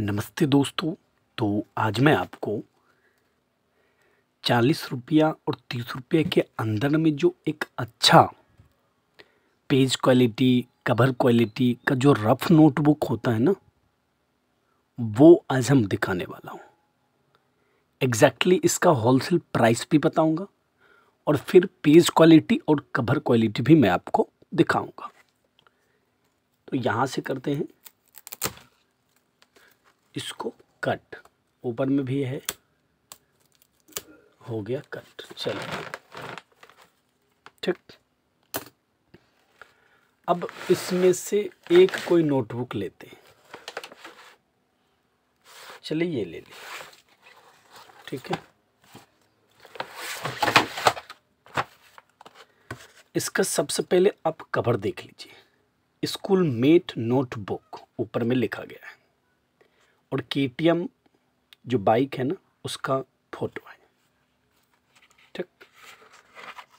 नमस्ते दोस्तों तो आज मैं आपको चालीस रुपया और तीस रुपये के अंदर में जो एक अच्छा पेज क्वालिटी कवर क्वालिटी का जो रफ़ नोटबुक होता है ना वो आज हम दिखाने वाला हूँ एग्जैक्टली exactly इसका होलसेल प्राइस भी बताऊँगा और फिर पेज क्वालिटी और कवर क्वालिटी भी मैं आपको दिखाऊँगा तो यहाँ से करते हैं इसको कट ऊपर में भी है हो गया कट चलो ठीक अब इसमें से एक कोई नोटबुक लेते हैं चलिए ये ले ली ठीक है इसका सबसे पहले आप कवर देख लीजिए स्कूल मेट नोटबुक ऊपर में लिखा गया है और के जो बाइक है ना उसका फोटो है ठीक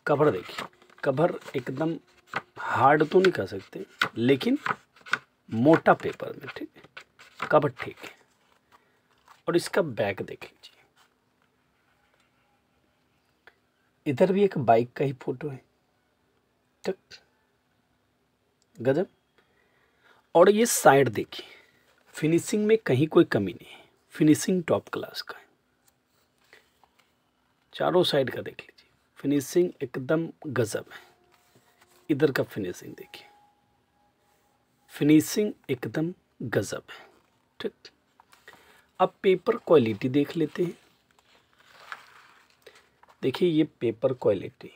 कवर देखिए कवर एकदम हार्ड तो नहीं कह सकते लेकिन मोटा पेपर में ठीक है कवर ठीक है और इसका बैक देख लीजिए इधर भी एक बाइक का ही फोटो है ठीक गजब और ये साइड देखिए फिनिशिंग में कहीं कोई कमी नहीं है फिनिशिंग टॉप क्लास का है चारों साइड का देख लीजिए फिनिशिंग एकदम गजब है इधर का फिनिशिंग देखिए फिनिशिंग एकदम गजब है ठीक अब पेपर क्वालिटी देख लेते हैं देखिए ये पेपर क्वालिटी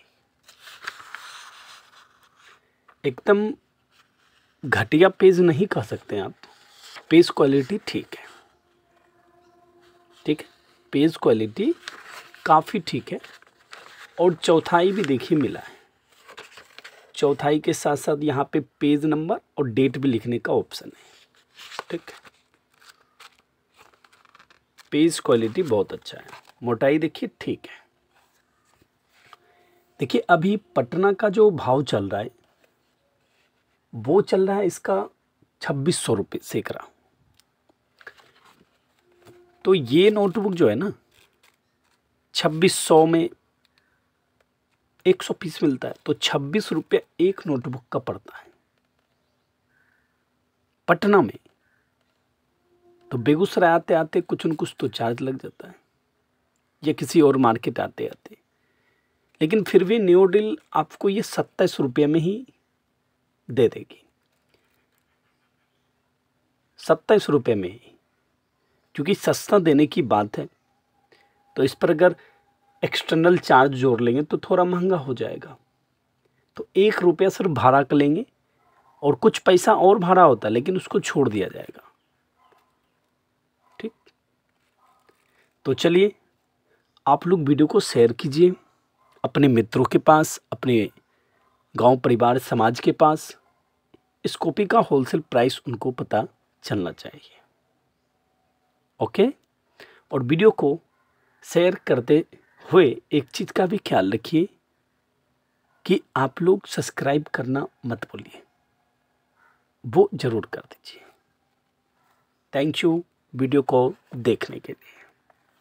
एकदम घटिया पेज नहीं कह सकते आप पेज क्वालिटी ठीक है ठीक है पेज क्वालिटी काफ़ी ठीक है और चौथाई भी देखिए मिला है चौथाई के साथ साथ यहाँ पे पेज नंबर और डेट भी लिखने का ऑप्शन है ठीक है पेज क्वालिटी बहुत अच्छा है मोटाई देखिए ठीक है देखिए अभी पटना का जो भाव चल रहा है वो चल रहा है इसका छब्बीस सौ रुपये सैकड़ा तो ये नोटबुक जो है ना छब्बीस सौ में एक सौ पीस मिलता है तो छब्बीस रुपया एक नोटबुक का पड़ता है पटना में तो बेगूसराय आते आते कुछ न कुछ तो चार्ज लग जाता है या किसी और मार्केट आते आते लेकिन फिर भी न्यू डील आपको ये सत्ताईस रुपये में ही दे देगी सत्ताईस रुपये में ही क्योंकि सस्ता देने की बात है तो इस पर अगर एक्सटर्नल चार्ज जोड़ लेंगे तो थोड़ा महंगा हो जाएगा तो एक रुपया सिर्फ भाड़ा का लेंगे और कुछ पैसा और भाड़ा होता है लेकिन उसको छोड़ दिया जाएगा ठीक तो चलिए आप लोग वीडियो को शेयर कीजिए अपने मित्रों के पास अपने गांव परिवार समाज के पास इस कॉपी का होलसेल प्राइस उनको पता चलना चाहिए ओके और वीडियो को शेयर करते हुए एक चीज़ का भी ख्याल रखिए कि आप लोग सब्सक्राइब करना मत भूलिए वो ज़रूर कर दीजिए थैंक यू वीडियो को देखने के लिए